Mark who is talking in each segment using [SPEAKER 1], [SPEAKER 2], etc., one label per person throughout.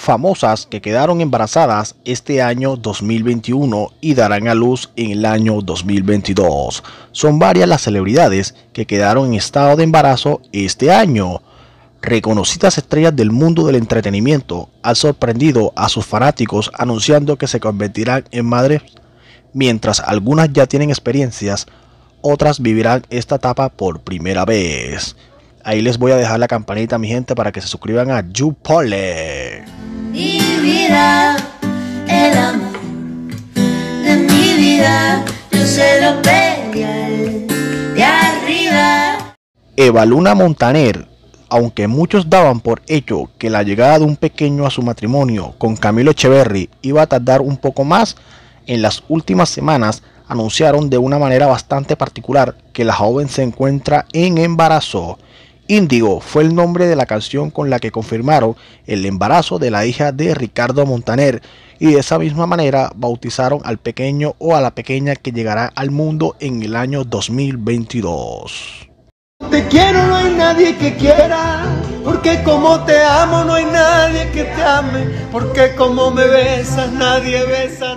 [SPEAKER 1] famosas que quedaron embarazadas este año 2021 y darán a luz en el año 2022. Son varias las celebridades que quedaron en estado de embarazo este año. Reconocidas estrellas del mundo del entretenimiento han sorprendido a sus fanáticos anunciando que se convertirán en madres, mientras algunas ya tienen experiencias, otras vivirán esta etapa por primera vez. Ahí les voy a dejar la campanita, mi gente, para que se suscriban a YouPole el amor de mi vida, yo se lo pedí de arriba. Eva Luna Montaner, aunque muchos daban por hecho que la llegada de un pequeño a su matrimonio con Camilo Echeverry iba a tardar un poco más, en las últimas semanas anunciaron de una manera bastante particular que la joven se encuentra en embarazo. Índigo fue el nombre de la canción con la que confirmaron el embarazo de la hija de Ricardo Montaner y de esa misma manera bautizaron al pequeño o a la pequeña que llegará al mundo en el año 2022. Te quiero, no hay nadie que quiera, porque como te amo, no hay nadie que te ame, porque como me besas, nadie besa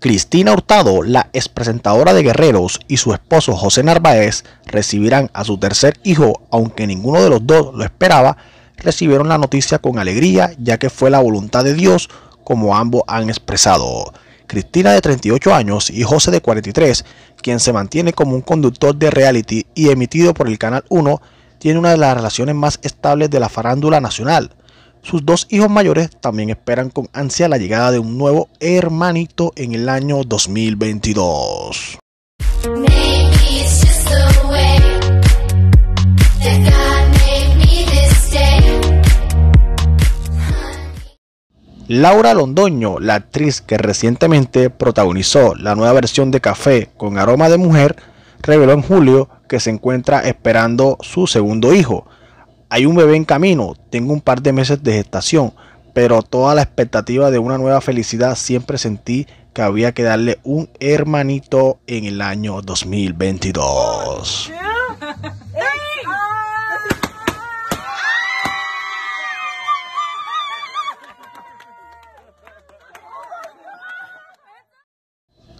[SPEAKER 1] Cristina Hurtado, la expresentadora de Guerreros, y su esposo José Narváez recibirán a su tercer hijo, aunque ninguno de los dos lo esperaba, recibieron la noticia con alegría, ya que fue la voluntad de Dios, como ambos han expresado. Cristina de 38 años y José de 43, quien se mantiene como un conductor de reality y emitido por el Canal 1, tiene una de las relaciones más estables de la farándula nacional. Sus dos hijos mayores también esperan con ansia la llegada de un nuevo hermanito en el año 2022. Laura Londoño, la actriz que recientemente protagonizó la nueva versión de Café con aroma de mujer, reveló en julio que se encuentra esperando su segundo hijo, hay un bebé en camino, tengo un par de meses de gestación, pero toda la expectativa de una nueva felicidad siempre sentí que había que darle un hermanito en el año 2022.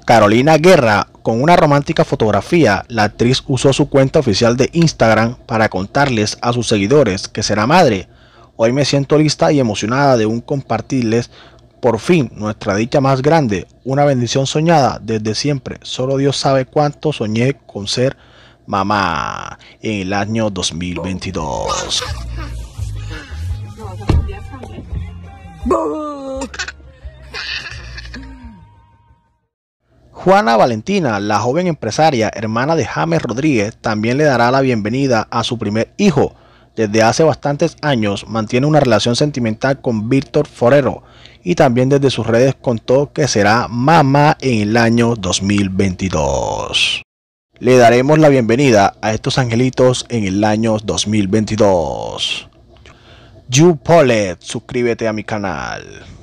[SPEAKER 1] Carolina Guerra con una romántica fotografía, la actriz usó su cuenta oficial de Instagram para contarles a sus seguidores que será madre. Hoy me siento lista y emocionada de un compartirles por fin nuestra dicha más grande, una bendición soñada desde siempre. Solo Dios sabe cuánto soñé con ser mamá en el año 2022. Juana Valentina, la joven empresaria, hermana de James Rodríguez, también le dará la bienvenida a su primer hijo. Desde hace bastantes años mantiene una relación sentimental con Víctor Forero y también desde sus redes contó que será mamá en el año 2022. Le daremos la bienvenida a estos angelitos en el año 2022. You suscríbete a mi canal.